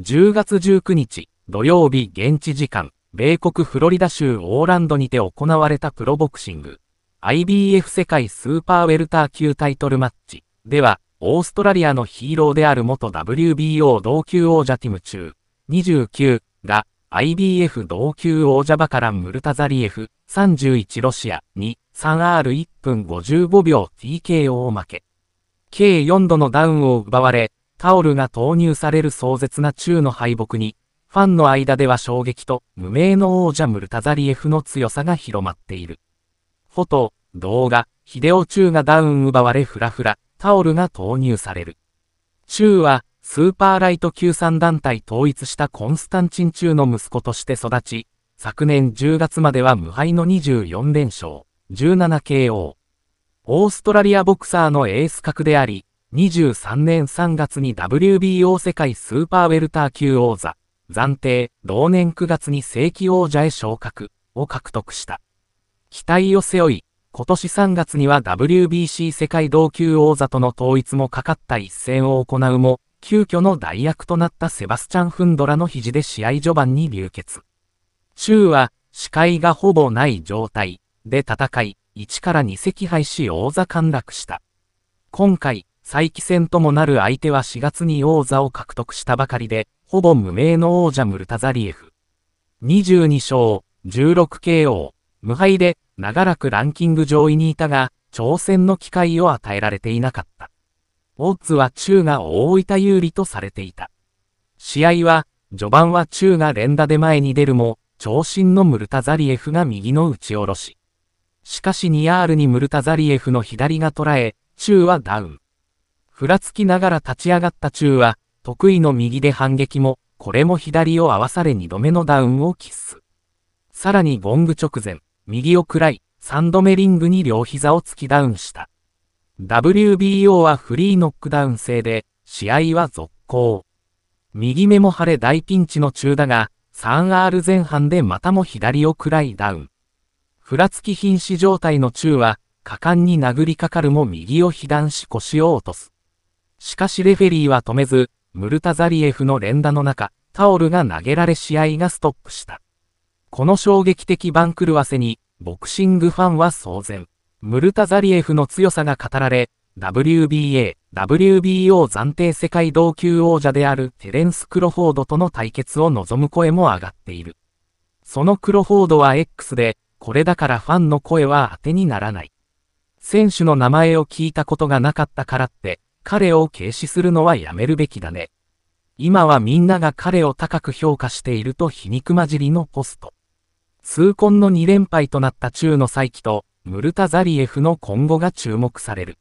10月19日土曜日現地時間、米国フロリダ州オーランドにて行われたプロボクシング IBF 世界スーパーウェルター級タイトルマッチでは、オーストラリアのヒーローである元 WBO 同級王者ティム中29が IBF 同級王者バカラン・ムルタザリエフ31ロシアに 3R1 分55秒 TKO 負け。計4度のダウンを奪われ、タオルが投入される壮絶な中の敗北に、ファンの間では衝撃と無名の王者ムルタザリエフの強さが広まっている。フォト、動画、ヒデオ中がダウン奪われフラフラ、タオルが投入される。中は、スーパーライト級3団体統一したコンスタンチン中の息子として育ち、昨年10月までは無敗の24連勝、17KO。オーストラリアボクサーのエース格であり、2 3年3月に WBO 世界スーパーウェルター級王座、暫定、同年9月に正規王者へ昇格を獲得した。期待を背負い、今年3月には WBC 世界同級王座との統一もかかった一戦を行うも、急遽の代役となったセバスチャン・フンドラの肘で試合序盤に流血。中は、視界がほぼない状態で戦い、1から2席敗し王座陥落した。今回、再起戦ともなる相手は4月に王座を獲得したばかりで、ほぼ無名の王者ムルタザリエフ。22勝、16KO、無敗で、長らくランキング上位にいたが、挑戦の機会を与えられていなかった。オッズは中が大分有利とされていた。試合は、序盤は中が連打で前に出るも、長身のムルタザリエフが右の打ち下ろし。しかし 2R にムルタザリエフの左が捉え、中はダウン。ふらつきながら立ち上がった中は、得意の右で反撃も、これも左を合わされ2度目のダウンをッス。さらにゴング直前、右を喰らい、3度目リングに両膝を突きダウンした。WBO はフリーノックダウン制で、試合は続行。右目も腫れ大ピンチの中だが、3R 前半でまたも左を喰らいダウン。ふらつき瀕死状態の中は、果敢に殴りかかるも右を被弾し腰を落とす。しかしレフェリーは止めず、ムルタザリエフの連打の中、タオルが投げられ試合がストップした。この衝撃的番狂わせに、ボクシングファンは騒然。ムルタザリエフの強さが語られ、WBA、WBO 暫定世界同級王者であるテレンス・クロフォードとの対決を望む声も上がっている。そのクロフォードは X で、これだからファンの声は当てにならない。選手の名前を聞いたことがなかったからって、彼を軽視するのはやめるべきだね。今はみんなが彼を高く評価していると皮肉まじりのポスト。痛恨の2連敗となった中の再起と、ムルタザリエフの今後が注目される。